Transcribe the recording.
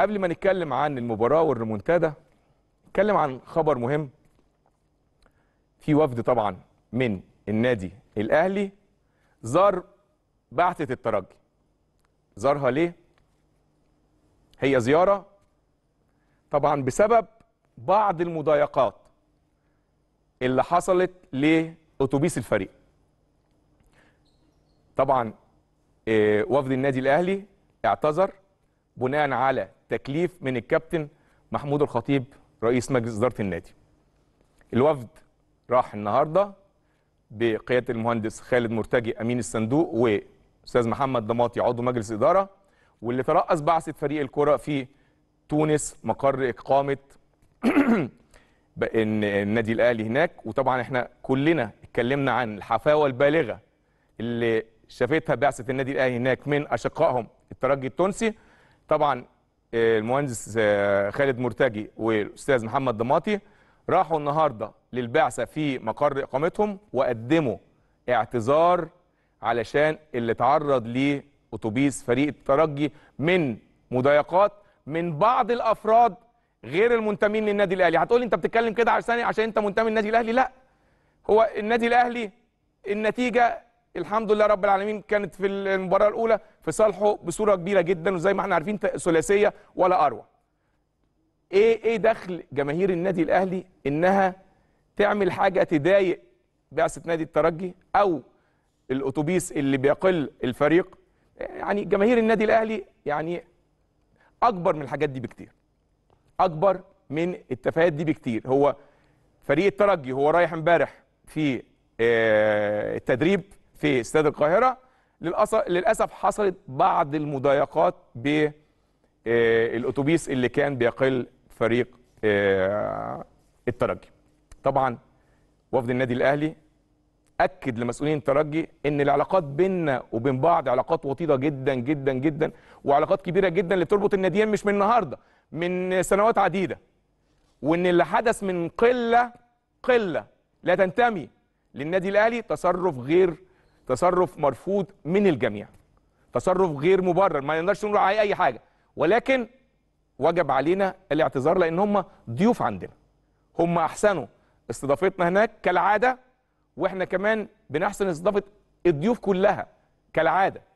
قبل ما نتكلم عن المباراه والريمونتادا نتكلم عن خبر مهم في وفد طبعا من النادي الاهلي زار بعثه الترجي زارها ليه هي زياره طبعا بسبب بعض المضايقات اللي حصلت لاتوبيس الفريق طبعا آه، وفد النادي الاهلي اعتذر بناء على تكليف من الكابتن محمود الخطيب رئيس مجلس اداره النادي. الوفد راح النهارده بقياده المهندس خالد مرتجي امين الصندوق واستاذ محمد ضماطي عضو مجلس اداره واللي ترأس بعثه فريق الكره في تونس مقر اقامه النادي الاهلي هناك وطبعا احنا كلنا اتكلمنا عن الحفاوه البالغه اللي شافتها بعثه النادي الاهلي هناك من اشقائهم الترجي التونسي طبعا آه، المهندس آه، خالد مرتجي والاستاذ محمد ضماطي راحوا النهارده للبعثه في مقر اقامتهم وقدموا اعتذار علشان اللي تعرض ليه اتوبيس فريق الترجي من مضايقات من بعض الافراد غير المنتمين للنادي الاهلي هتقول انت بتتكلم كده عشان عشان انت منتمي للنادي الاهلي لا هو النادي الاهلي النتيجه الحمد لله رب العالمين كانت في المباراه الاولى في صالحه بصوره كبيره جدا وزي ما احنا عارفين ثلاثيه ولا اروع ايه ايه دخل جماهير النادي الاهلي انها تعمل حاجه تضايق بعثه نادي الترجي او الاتوبيس اللي بيقل الفريق يعني جماهير النادي الاهلي يعني اكبر من الحاجات دي بكتير اكبر من التفاهات دي بكتير هو فريق الترجي هو رايح امبارح في آه، التدريب في استاد القاهرة للأسف حصلت بعض المضايقات بالأتوبيس آه، اللي كان بيقل فريق آه، الترجي طبعا وفد النادي الأهلي أكد لمسؤولين الترجي أن العلاقات بيننا وبين بعض علاقات وطيدة جدا جدا جدا وعلاقات كبيرة جدا اللي بتربط الناديين مش من النهاردة من سنوات عديدة وأن اللي حدث من قلة قلة لا تنتمي للنادي الأهلي تصرف غير تصرف مرفوض من الجميع تصرف غير مبرر ما نقدرش نقول عليه اي حاجه ولكن وجب علينا الاعتذار لان هم ضيوف عندنا هم احسنوا استضافتنا هناك كالعاده واحنا كمان بنحسن استضافه الضيوف كلها كالعاده